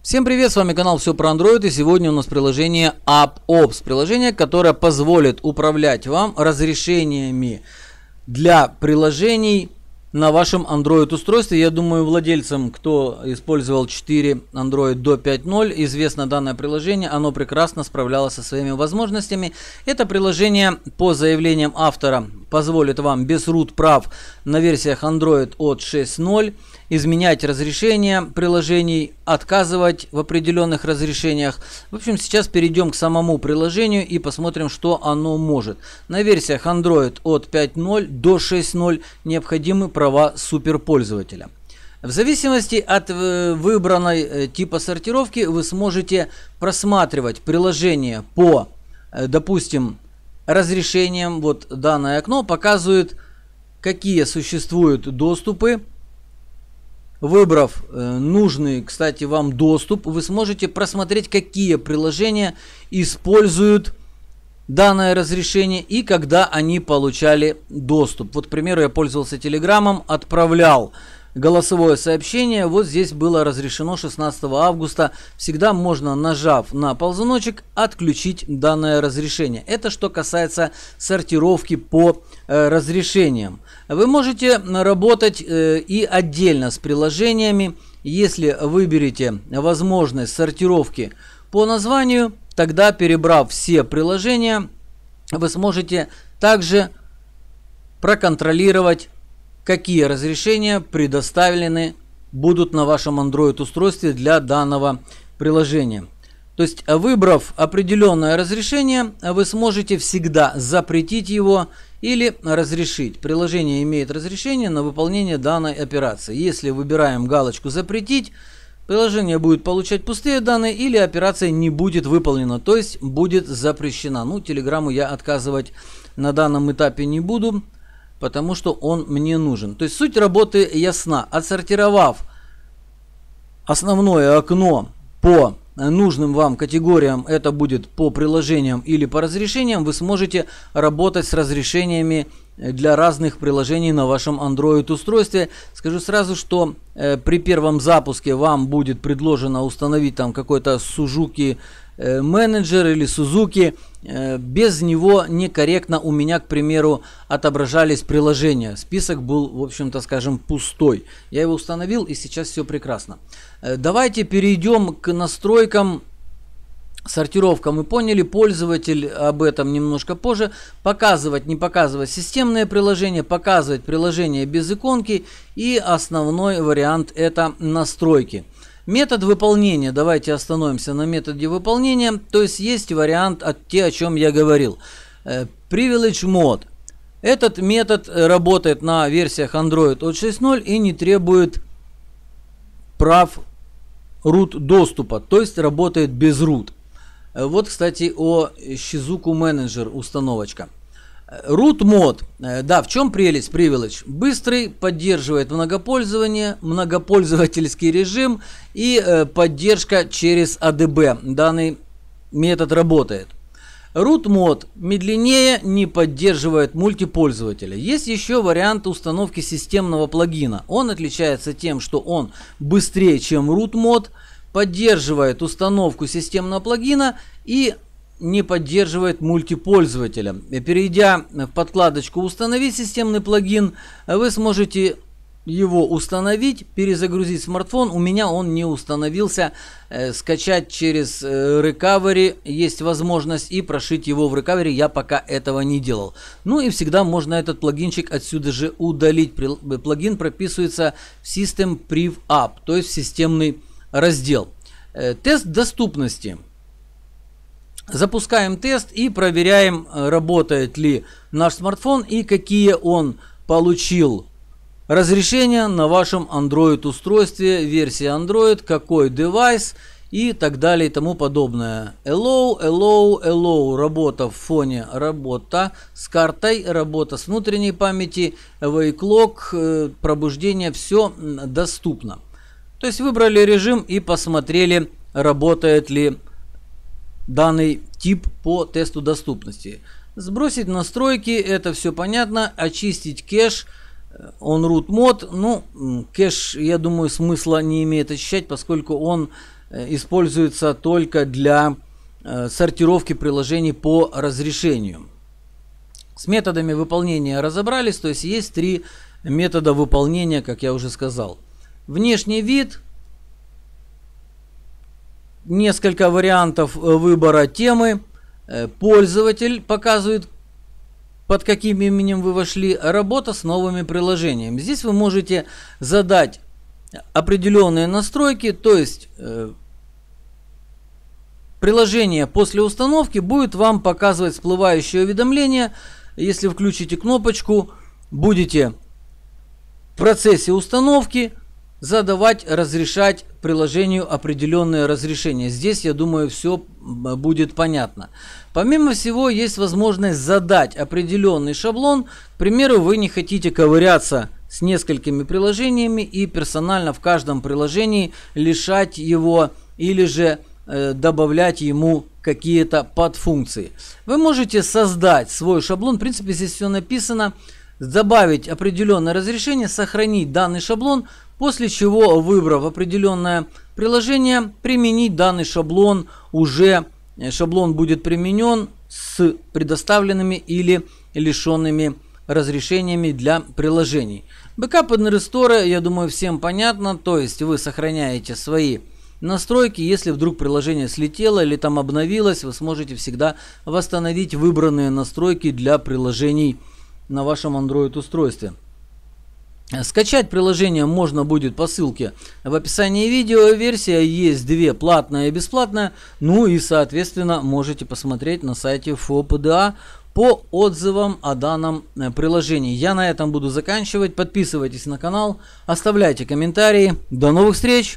Всем привет, с вами канал Все про Android и сегодня у нас приложение AppOps, приложение, которое позволит управлять вам разрешениями для приложений на вашем Android устройстве. Я думаю, владельцам, кто использовал 4 Android до 5.0, известно данное приложение. Оно прекрасно справлялось со своими возможностями. Это приложение, по заявлениям автора, позволит вам без root прав на версиях Android от 6.0 изменять разрешение приложений, отказывать в определенных разрешениях. В общем, сейчас перейдем к самому приложению и посмотрим, что оно может. На версиях Android от 5.0 до 6.0 необходимы права суперпользователя. В зависимости от э, выбранной э, типа сортировки вы сможете просматривать приложение по, э, допустим, разрешениям. Вот данное окно показывает, какие существуют доступы. Выбрав нужный, кстати, вам доступ, вы сможете просмотреть, какие приложения используют данное разрешение и когда они получали доступ. Вот, к примеру, я пользовался телеграммом, отправлял голосовое сообщение. Вот здесь было разрешено 16 августа. Всегда можно, нажав на ползуночек, отключить данное разрешение. Это что касается сортировки по э, разрешениям. Вы можете работать э, и отдельно с приложениями. Если выберете возможность сортировки по названию. Тогда, перебрав все приложения, вы сможете также проконтролировать, какие разрешения предоставлены будут на вашем Android устройстве для данного приложения. То есть, выбрав определенное разрешение, вы сможете всегда запретить его или разрешить. Приложение имеет разрешение на выполнение данной операции. Если выбираем галочку «Запретить», Приложение будет получать пустые данные или операция не будет выполнена, то есть будет запрещена. Ну, телеграмму я отказывать на данном этапе не буду, потому что он мне нужен. То есть суть работы ясна. Отсортировав основное окно по нужным вам категориям, это будет по приложениям или по разрешениям, вы сможете работать с разрешениями для разных приложений на вашем Android устройстве. Скажу сразу, что э, при первом запуске вам будет предложено установить там какой-то Suzuki э, менеджер или Suzuki. Э, без него некорректно у меня, к примеру, отображались приложения. Список был, в общем-то, скажем, пустой. Я его установил и сейчас все прекрасно. Э, давайте перейдем к настройкам Сортировка мы поняли, пользователь об этом немножко позже. Показывать, не показывать системное приложение, показывать приложение без иконки и основной вариант это настройки. Метод выполнения, давайте остановимся на методе выполнения, то есть есть вариант от те, о чем я говорил. Э, privilege Mode. Этот метод работает на версиях Android от 6.0 и не требует прав root доступа, то есть работает без root. Э, вот, кстати, о Shizuku Manager установочка. Э, root мод. Э, да, в чем прелесть, привилыч? Быстрый, поддерживает многопользование, многопользовательский режим и поддержка через ADB. А Данный метод работает. Root мод медленнее, не поддерживает мультипользователя. Есть еще вариант установки системного плагина. Он отличается тем, что он быстрее, чем root мод, поддерживает установку системного плагина и не поддерживает мультипользователя. Перейдя в подкладочку «Установить системный плагин», вы сможете его установить, перезагрузить смартфон. У меня он не установился. Э, скачать через Recovery э, есть возможность и прошить его в Recovery. Я пока этого не делал. Ну и всегда можно этот плагинчик отсюда же удалить. Плагин прописывается в System Priv App, то есть в системный раздел. Э, тест доступности. Запускаем тест и проверяем, э, работает ли наш смартфон и какие он получил разрешения на вашем Android устройстве, версия Android, какой девайс и так далее и тому подобное. Hello, hello, hello. Работа в фоне, работа с картой, работа с внутренней памяти, wake lock, э, пробуждение, все доступно. То есть выбрали режим и посмотрели, работает ли данный тип по тесту доступности. Сбросить настройки, это все понятно. Очистить кэш, он root мод. Ну, кэш, я думаю, смысла не имеет очищать, поскольку он э, используется только для э, сортировки приложений по разрешению. С методами выполнения разобрались, то есть есть три метода выполнения, как я уже сказал. Внешний вид. Несколько вариантов э, выбора темы. Э, пользователь показывает, под каким именем вы вошли. Работа с новыми приложениями. Здесь вы можете задать определенные настройки, то есть э, приложение после установки будет вам показывать всплывающее уведомление. Если включите кнопочку, будете в процессе установки, задавать, разрешать приложению определенные разрешения. Здесь, я думаю, все будет понятно. Помимо всего, есть возможность задать определенный шаблон. К примеру, вы не хотите ковыряться с несколькими приложениями и персонально в каждом приложении лишать его или же э, добавлять ему какие-то подфункции. Вы можете создать свой шаблон. В принципе, здесь все написано добавить определенное разрешение, сохранить данный шаблон, После чего, выбрав определенное приложение, применить данный шаблон. Уже э, шаблон будет применен с предоставленными или лишенными разрешениями для приложений. Бэкап инресторы, я думаю, всем понятно. То есть вы сохраняете свои настройки. Если вдруг приложение слетело или там обновилось, вы сможете всегда восстановить выбранные настройки для приложений на вашем Android устройстве. Скачать приложение можно будет по ссылке в описании видео. Версия есть две, платная и бесплатная. Ну и, соответственно, можете посмотреть на сайте ФОПДА по отзывам о данном э, приложении. Я на этом буду заканчивать. Подписывайтесь на канал, оставляйте комментарии. До новых встреч!